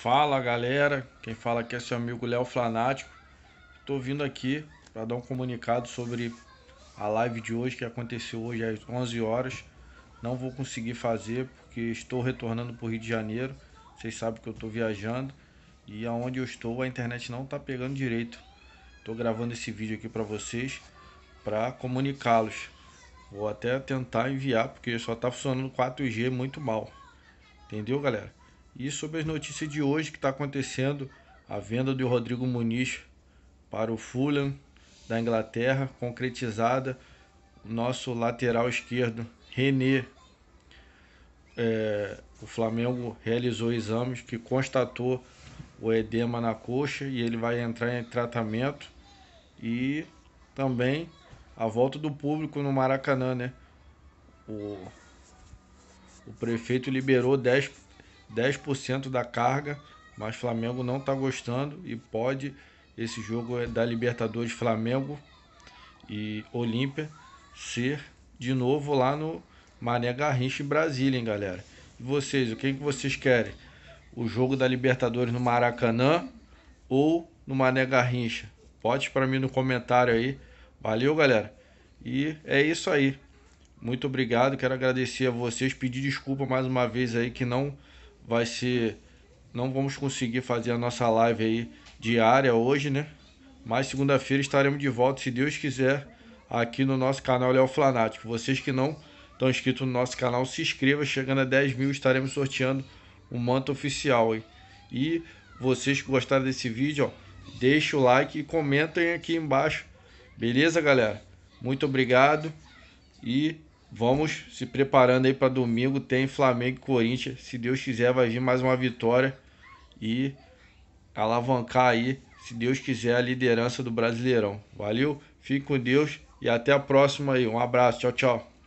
Fala galera, quem fala aqui é seu amigo Léo Flanático. Estou vindo aqui para dar um comunicado sobre a live de hoje que aconteceu hoje às 11 horas. Não vou conseguir fazer porque estou retornando para o Rio de Janeiro. Vocês sabem que eu estou viajando e aonde eu estou a internet não está pegando direito. Estou gravando esse vídeo aqui para vocês para comunicá-los. Vou até tentar enviar porque só está funcionando 4G muito mal. Entendeu, galera? E sobre as notícias de hoje que está acontecendo, a venda do Rodrigo Muniz para o Fulham da Inglaterra, concretizada, nosso lateral esquerdo, René. É, o Flamengo realizou exames que constatou o edema na coxa e ele vai entrar em tratamento. E também a volta do público no Maracanã, né? O, o prefeito liberou 10 10% da carga, mas Flamengo não está gostando e pode esse jogo é da Libertadores Flamengo e Olímpia ser de novo lá no Mané Garrincha em Brasília, hein, galera? E vocês, o que, que vocês querem? O jogo da Libertadores no Maracanã ou no Mané Garrincha? Pode para mim no comentário aí. Valeu, galera. E é isso aí. Muito obrigado. Quero agradecer a vocês, pedir desculpa mais uma vez aí que não vai ser. Não vamos conseguir fazer a nossa live aí diária hoje, né? Mas segunda-feira estaremos de volta, se Deus quiser, aqui no nosso canal Léo Flanático. Vocês que não estão inscritos no nosso canal, se inscreva. Chegando a 10 mil, estaremos sorteando um manto oficial, hein? E vocês que gostaram desse vídeo, ó, deixa o like e comentem aqui embaixo. Beleza, galera? Muito obrigado e Vamos se preparando aí para domingo. Tem Flamengo e Corinthians. Se Deus quiser, vai vir mais uma vitória e alavancar aí, se Deus quiser, a liderança do Brasileirão. Valeu, fique com Deus e até a próxima aí. Um abraço, tchau, tchau.